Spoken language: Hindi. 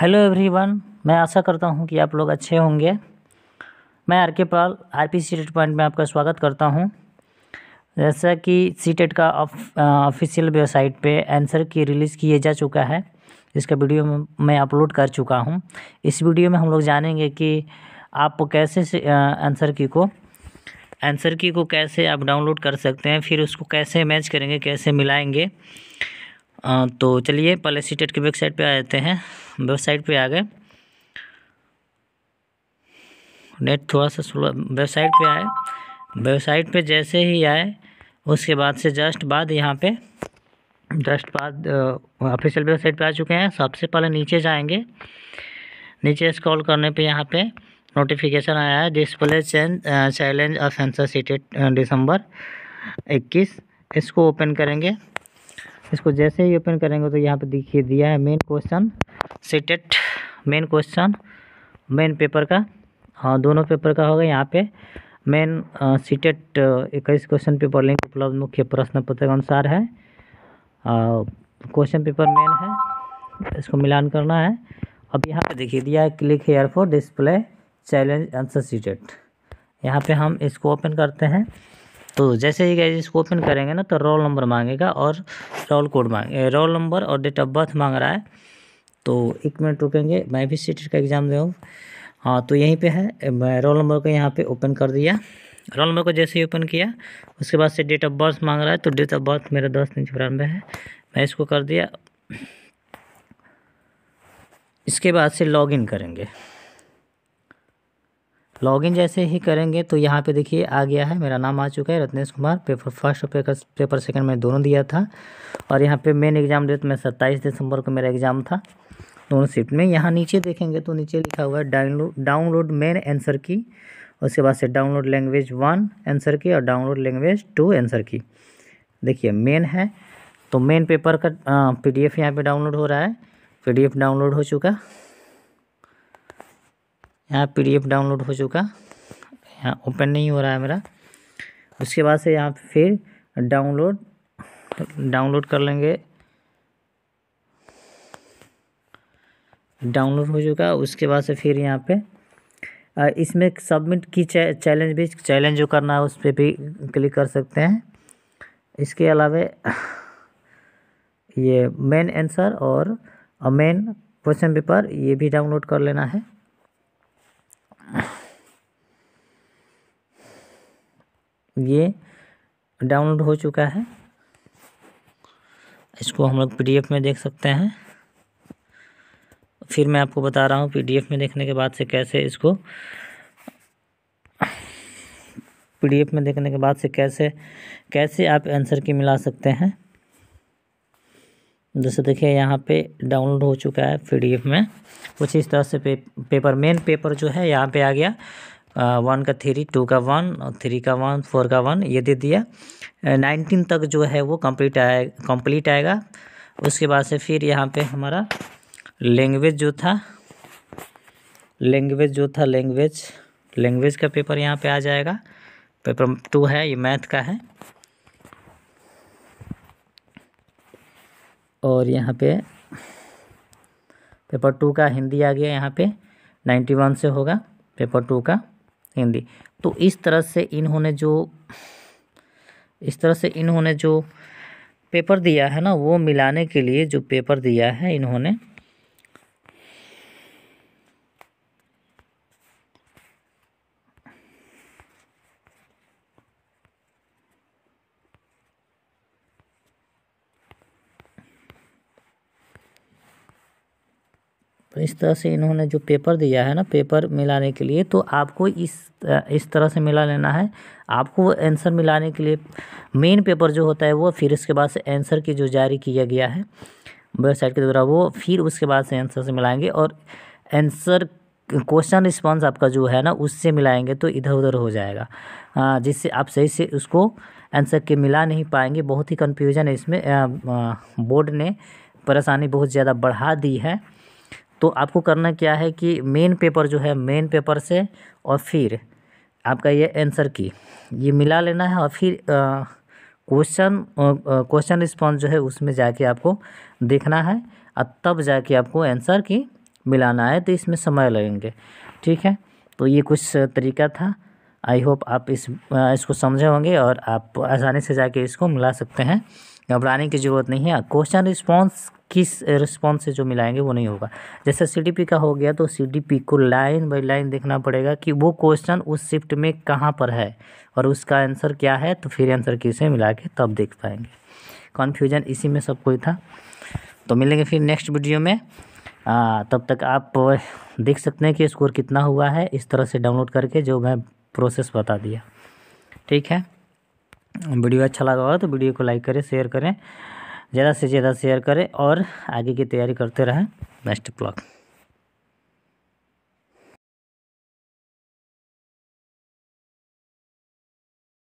हेलो एवरीवन मैं आशा करता हूं कि आप लोग अच्छे होंगे मैं R K Pal R P C TET point में आपका स्वागत करता हूं जैसा कि सी टेट का ऑफिशियल अफ, वेबसाइट पे आंसर की रिलीज़ किए जा चुका है इसका वीडियो मैं अपलोड कर चुका हूं इस वीडियो में हम लोग जानेंगे कि आप कैसे आंसर की को आंसर की को कैसे आप डाउनलोड कर सकते हैं फिर उसको कैसे मैच करेंगे कैसे मिलाएँगे तो चलिए पहले सी टेट की वेबसाइट पे आ जाते हैं वेबसाइट पे आ गए नेट थोड़ा सा स्लो वेबसाइट पे आए वेबसाइट पे जैसे ही आए उसके बाद से जस्ट बाद यहाँ पे जस्ट बाद ऑफिशियल वेबसाइट पे आ चुके हैं सबसे पहले नीचे जाएंगे नीचे स्क्रॉल करने पे यहाँ पे नोटिफिकेशन आया है display change challenge of answer CTET December इक्कीस इसको ओपन करेंगे इसको जैसे ही ओपन करेंगे तो यहाँ पर दिखिए दिया है main question CTET main question main paper का हाँ दोनों पेपर का होगा यहाँ पे मेन सीटेट इक्कीस क्वेश्चन पेपर लिंक उपलब्ध मुख्य प्रश्न पत्र के अनुसार है क्वेश्चन पेपर मेन है इसको मिलान करना है अब यहाँ पे देखिए दिया है click here for display challenge answer CTET यहाँ पे हम इसको ओपन करते हैं तो जैसे ही गैज इसको ओपन करेंगे ना तो रोल नंबर मांगेगा और रोल कोड मांगे रोल नंबर और डेट ऑफ बर्थ मांग रहा है तो एक मिनट रुकेंगे मैं भी सी e का एग्ज़ाम दे हाँ तो यहीं पे है मैं रोल नंबर को यहाँ पे ओपन कर दिया रोल नंबर को जैसे ही ओपन किया उसके बाद से डेट ऑफ बर्थ मांग रहा है तो डेट ऑफ बर्थ मेरा दस तीन चौरानवे है मैं इसको कर दिया इसके बाद से लॉग करेंगे लॉगिन जैसे ही करेंगे तो यहाँ पे देखिए आ गया है मेरा नाम आ चुका है रत्नेश कुमार पेपर फर्स्ट और पेपर पेपर सेकंड में दोनों दिया था और यहाँ पे मेन एग्ज़ाम डेट में सत्ताईस दिसंबर को मेरा एग्ज़ाम था दोनों शिफ्ट में यहाँ नीचे देखेंगे तो नीचे लिखा हुआ है डाउनलोड डाउनलोड मेन आंसर की उसके बाद से डाउनलोड लैंग्वेज वन आंसर की और डाउनलोड लैंग्वेज टू आंसर की देखिए मेन है तो मेन पेपर का पी हाँ, डी यहाँ पे डाउनलोड हो रहा है एफ डाउनलोड हो चुका यहाँ पीडीएफ डाउनलोड हो चुका यहाँ ओपन नहीं हो रहा है मेरा उसके बाद से यहाँ फिर डाउनलोड डाउनलोड कर लेंगे डाउनलोड हो चुका उसके बाद से फिर यहाँ पे इसमें सबमिट की चैलेंज भी चैलेंज जो करना है उस पर भी क्लिक कर सकते हैं इसके अलावा ये मेन आंसर और मेन क्वेश्चन पेपर ये भी डाउनलोड कर लेना है ये डाउनलोड हो चुका है इसको हम लोग पीडीएफ में देख सकते हैं फिर मैं आपको बता रहा हूँ पीडीएफ में देखने के बाद से कैसे इसको पीडीएफ में देखने के बाद से कैसे कैसे आप आंसर की मिला सकते हैं जैसे देखिए यहाँ पे डाउनलोड हो चुका है पीडीएफ में कुछ इस तरह से पे, पेपर मेन पेपर जो है यहाँ पे आ गया वन का थ्री टू का वन थ्री का वन फोर का वन ये दे दिया नाइनटीन तक जो है वो कंप्लीट आए कंप्लीट आएगा उसके बाद से फिर यहाँ पे हमारा लैंग्वेज जो था लैंग्वेज जो था लैंग्वेज लैंग्वेज का पेपर यहाँ पे आ जाएगा पेपर टू है ये मैथ का है और यहाँ पे पेपर टू का हिंदी आ गया यहाँ पे नाइन्टी वन से होगा पेपर टू का हिंदी तो इस तरह से इन्होंने जो इस तरह से इन्होंने जो पेपर दिया है ना वो मिलाने के लिए जो पेपर दिया है इन्होंने तो इस तरह से इन्होंने जो पेपर दिया है ना पेपर मिलाने के लिए तो आपको इस इस तरह से मिला लेना है आपको वो आंसर मिलाने के लिए मेन पेपर जो होता है वो फिर उसके बाद से आंसर की जो जारी किया गया है वेबसाइट के द्वारा वो फिर उसके बाद से आंसर से मिलाएंगे और आंसर क्वेश्चन रिस्पॉन्स आपका जो है ना उससे मिलाएंगे तो इधर उधर हो जाएगा जिससे आप सही से उसको आंसर के मिला नहीं पाएंगे बहुत ही कन्फ्यूजन है इसमें बोर्ड ने परेशानी बहुत ज़्यादा बढ़ा दी है तो आपको करना क्या है कि मेन पेपर जो है मेन पेपर से और फिर आपका ये आंसर की ये मिला लेना है और फिर क्वेश्चन क्वेश्चन रिस्पॉन्स जो है उसमें जाके आपको देखना है और तब जाके आपको आंसर की मिलाना है तो इसमें समय लगेंगे ठीक है तो ये कुछ तरीका था आई होप आप इस इसको समझे होंगे और आप आसानी से जाके इसको मिला सकते हैं घबराने की ज़रूरत नहीं है क्वेश्चन रिस्पॉन्स किस रिस्पॉन्स से जो मिलाएंगे वो नहीं होगा जैसे सी का हो गया तो सी को लाइन बाई लाइन देखना पड़ेगा कि वो क्वेश्चन उस शिफ्ट में कहाँ पर है और उसका आंसर क्या है तो फिर आंसर किसे मिला के तब देख पाएंगे कन्फ्यूजन इसी में सब कोई था तो मिलेंगे फिर नेक्स्ट वीडियो में आ, तब तक आप देख सकते हैं कि स्कोर कितना हुआ है इस तरह से डाउनलोड करके जो मैं प्रोसेस बता दिया ठीक है वीडियो अच्छा लगा हो तो वीडियो को लाइक करें शेयर करें ज़्यादा से ज़्यादा शेयर करें और आगे की तैयारी करते रहें बेस्ट ब्लॉग